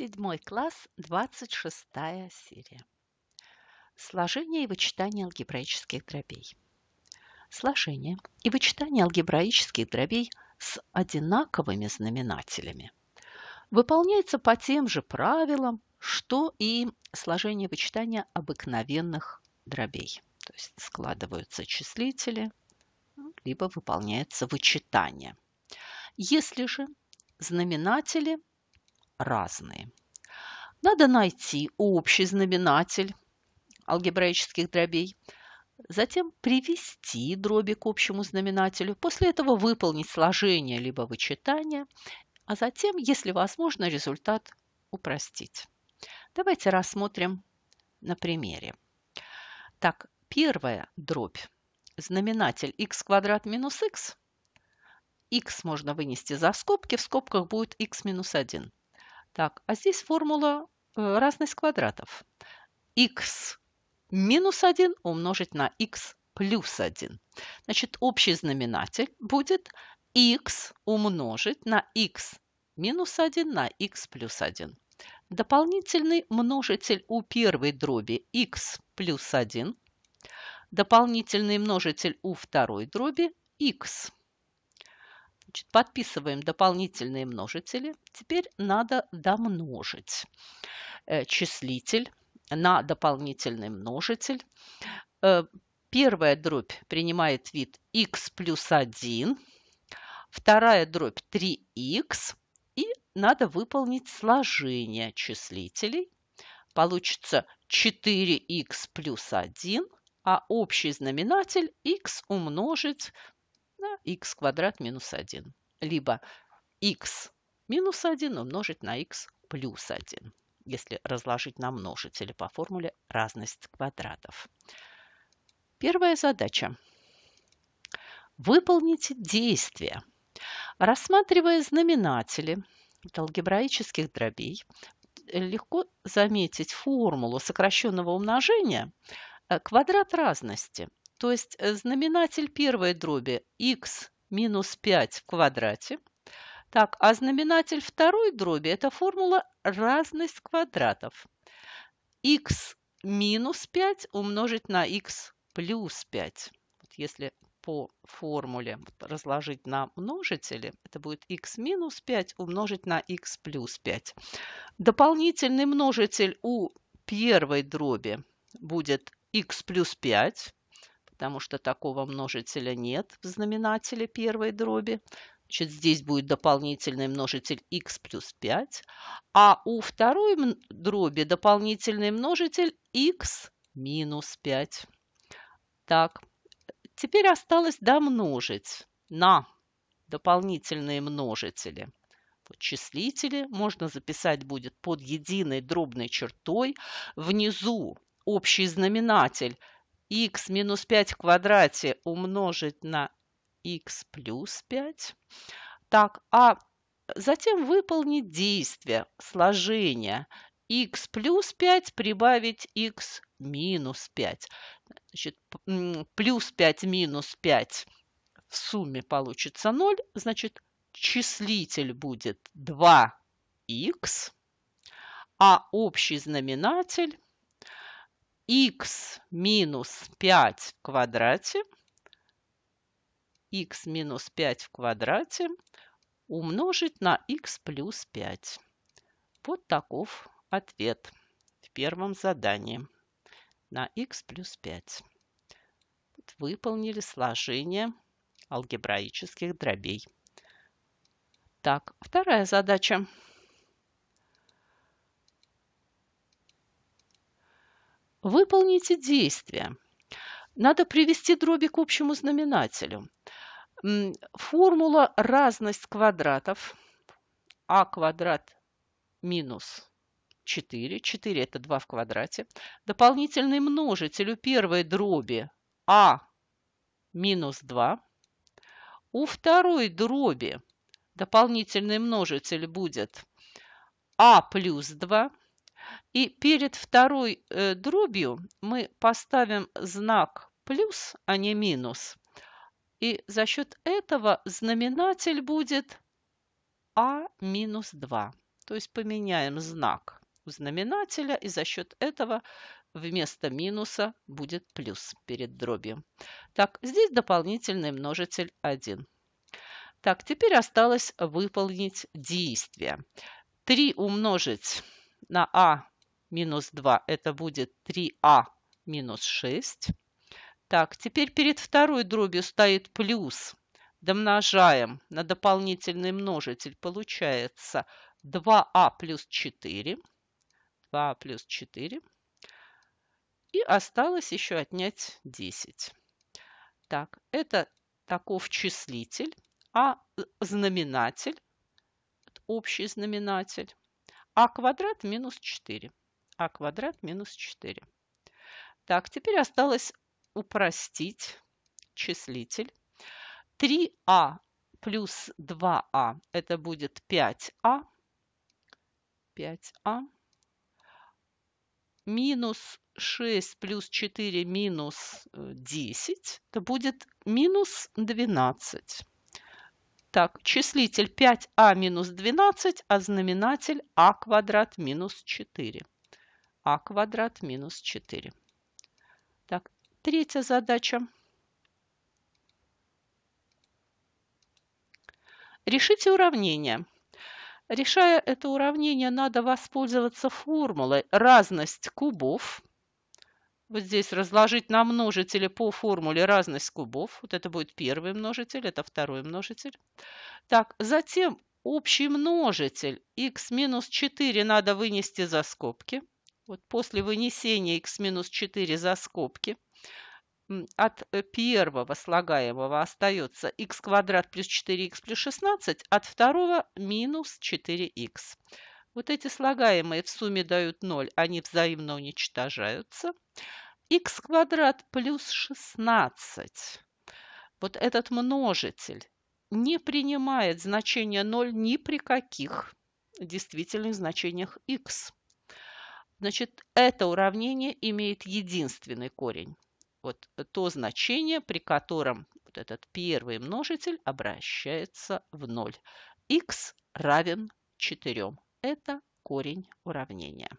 Седьмой класс, 26 серия. Сложение и вычитание алгебраических дробей. Сложение и вычитание алгебраических дробей с одинаковыми знаменателями выполняется по тем же правилам, что и сложение и вычитание обыкновенных дробей. То есть складываются числители, ну, либо выполняется вычитание. Если же знаменатели – разные. Надо найти общий знаменатель алгебраических дробей, затем привести дроби к общему знаменателю, после этого выполнить сложение либо вычитание, а затем, если возможно, результат упростить. Давайте рассмотрим на примере. Так, первая дробь. Знаменатель x квадрат минус x. x можно вынести за скобки, в скобках будет x минус 1. Так, а здесь формула э, разность квадратов. x минус 1 умножить на x плюс 1. Значит, общий знаменатель будет x умножить на x минус 1 на x плюс 1. Дополнительный множитель у первой дроби x плюс 1. Дополнительный множитель у второй дроби x Значит, подписываем дополнительные множители. Теперь надо домножить э, числитель на дополнительный множитель. Э, первая дробь принимает вид x плюс 1, вторая дробь 3 x и надо выполнить сложение числителей. Получится 4 x плюс 1, а общий знаменатель x умножить на x квадрат минус 1. Либо x минус 1 умножить на x плюс 1, если разложить на множители по формуле разность квадратов. Первая задача. Выполните действие, рассматривая знаменатели алгебраических дробей, легко заметить формулу сокращенного умножения э, квадрат разности то есть э, знаменатель первой дроби x минус 5 в квадрате. Так, а знаменатель второй дроби – это формула разность квадратов. x минус 5 умножить на x плюс 5. Вот если по формуле разложить на множители, это будет x минус 5 умножить на x плюс 5. Дополнительный множитель у первой дроби будет x плюс 5 потому что такого множителя нет в знаменателе первой дроби. Значит, здесь будет дополнительный множитель x плюс 5. А у второй дроби дополнительный множитель x минус 5. Так, теперь осталось домножить на дополнительные множители. числители можно записать будет под единой дробной чертой. Внизу общий знаменатель x минус 5 в квадрате умножить на x плюс 5. Так, а затем выполнить действие сложения x плюс 5 прибавить x минус 5. Значит, плюс 5 минус 5 в сумме получится 0. Значит, числитель будет 2 x а общий знаменатель x минус 5 в квадрате, x минус 5 в квадрате умножить на x плюс 5. Вот таков ответ в первом задании на x плюс 5. Выполнили сложение алгебраических дробей. Так, вторая задача. Выполните действие. Надо привести дроби к общему знаменателю. Формула разность квадратов а квадрат минус 4. 4 это 2 в квадрате. Дополнительный множитель у первой дроби а минус 2. У второй дроби дополнительный множитель будет а плюс 2. И перед второй э, дробью мы поставим знак плюс, а не минус. И за счет этого знаменатель будет А минус 2. То есть поменяем знак у знаменателя, и за счет этого вместо минуса будет плюс перед дробью. Так, здесь дополнительный множитель 1. Так, теперь осталось выполнить действие. 3 умножить на А минус 2, это будет 3а минус 6. Так, теперь перед второй дробью стоит плюс. Домножаем на дополнительный множитель. Получается 2а а плюс 4. 2а плюс 4. И осталось еще отнять 10. Так, это таков числитель, а знаменатель, общий знаменатель, а квадрат минус 4 а квадрат минус 4. Так, теперь осталось упростить числитель. 3а плюс 2а а – это будет 5а. 5а. Минус 6 плюс 4 минус 10 э, – это будет минус 12. Так, числитель 5а минус 12, а знаменатель а квадрат минус 4 а квадрат минус 4. Так, третья задача. Решите уравнение. Решая это уравнение, надо воспользоваться формулой разность кубов. Вот здесь разложить на множители по формуле разность кубов. Вот это будет первый множитель, это второй множитель. Так, затем общий множитель x минус 4 надо вынести за скобки вот после вынесения x-4 минус за скобки от э, первого слагаемого остается x квадрат плюс 4x плюс 16, от второго минус 4x. Вот эти слагаемые в сумме дают 0, они взаимно уничтожаются. x квадрат плюс 16. Вот этот множитель не принимает значение 0 ни при каких действительных значениях x. Значит, это уравнение имеет единственный корень. Вот то значение, при котором вот этот первый множитель обращается в ноль. x равен 4. Это корень уравнения.